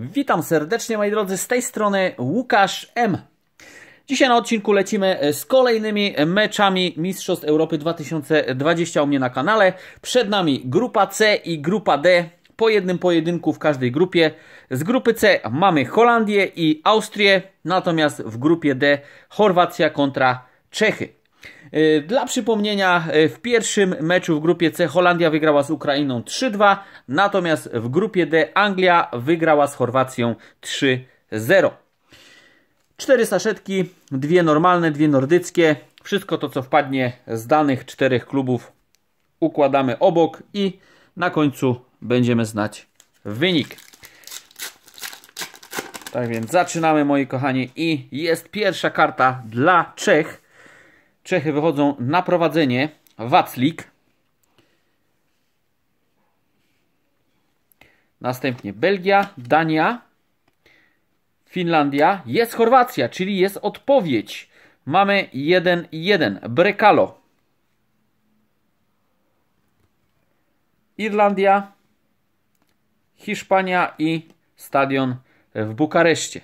Witam serdecznie moi drodzy, z tej strony Łukasz M. Dzisiaj na odcinku lecimy e, z kolejnymi meczami Mistrzostw Europy 2020 u mnie na kanale. Przed nami grupa C i grupa D. Po jednym pojedynku w każdej grupie. Z grupy C mamy Holandię i Austrię, natomiast w grupie D Chorwacja kontra Czechy. Y, dla przypomnienia, y, w pierwszym meczu w grupie C Holandia wygrała z Ukrainą 3-2, natomiast w grupie D Anglia wygrała z Chorwacją 3-0. Cztery saszetki, dwie normalne, dwie nordyckie. Wszystko to, co wpadnie z danych czterech klubów, układamy obok i na końcu będziemy znać wynik. Tak więc zaczynamy, moi kochani, i jest pierwsza karta dla Czech. Czechy wychodzą na prowadzenie. Waclik. Następnie Belgia, Dania, Finlandia. Jest Chorwacja, czyli jest odpowiedź. Mamy 1-1. Brekalo. Irlandia, Hiszpania i stadion w Bukareszcie.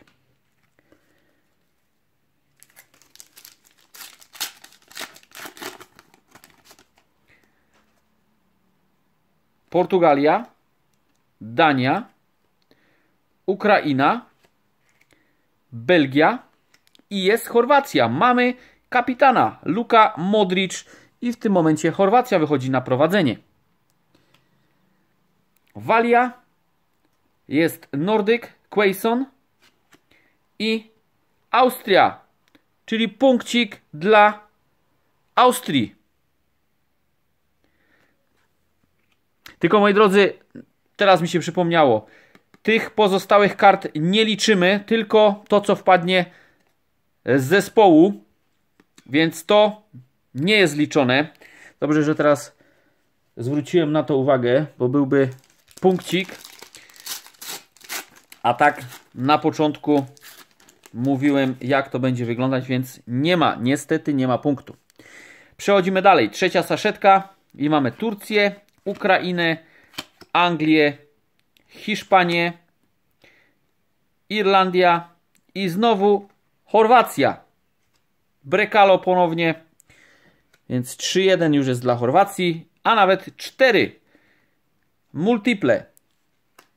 Portugalia, Dania, Ukraina, Belgia i jest Chorwacja. Mamy kapitana Luka Modric i w tym momencie Chorwacja wychodzi na prowadzenie. Walia, jest Nordyk, Quason i Austria, czyli punkcik dla Austrii. Tylko moi drodzy, teraz mi się przypomniało. Tych pozostałych kart nie liczymy, tylko to co wpadnie z zespołu. Więc to nie jest liczone. Dobrze, że teraz zwróciłem na to uwagę, bo byłby punkcik. A tak na początku mówiłem, jak to będzie wyglądać, więc nie ma, niestety nie ma punktu. Przechodzimy dalej. Trzecia saszetka i mamy Turcję, Ukrainę, Anglię, Hiszpanię, Irlandia i znowu Chorwacja. Brekalo ponownie. Więc 3-1 już jest dla Chorwacji, a nawet 4 multiple.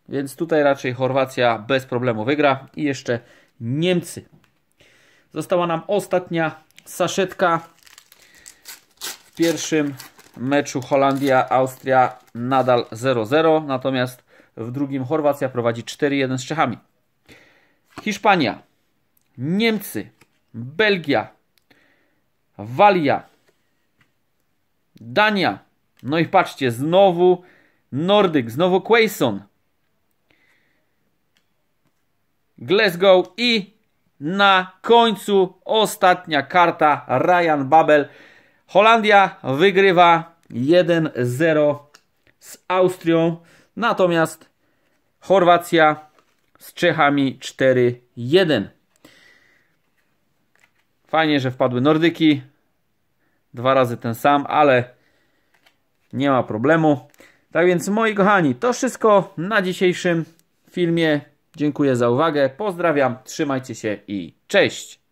Więc tutaj raczej Chorwacja bez problemu wygra. I jeszcze Niemcy. Została nam ostatnia saszetka w pierwszym meczu Holandia-Austria nadal 0-0, natomiast w drugim Chorwacja prowadzi 4-1 z Czechami. Hiszpania, Niemcy, Belgia, Walia, Dania. No i patrzcie, znowu Nordyk, znowu Quaison. Glasgow i na końcu ostatnia karta Ryan Babel Holandia wygrywa 1-0 z Austrią, natomiast Chorwacja z Czechami 4-1. Fajnie, że wpadły Nordyki. Dwa razy ten sam, ale nie ma problemu. Tak więc moi kochani, to wszystko na dzisiejszym filmie. Dziękuję za uwagę. Pozdrawiam, trzymajcie się i cześć!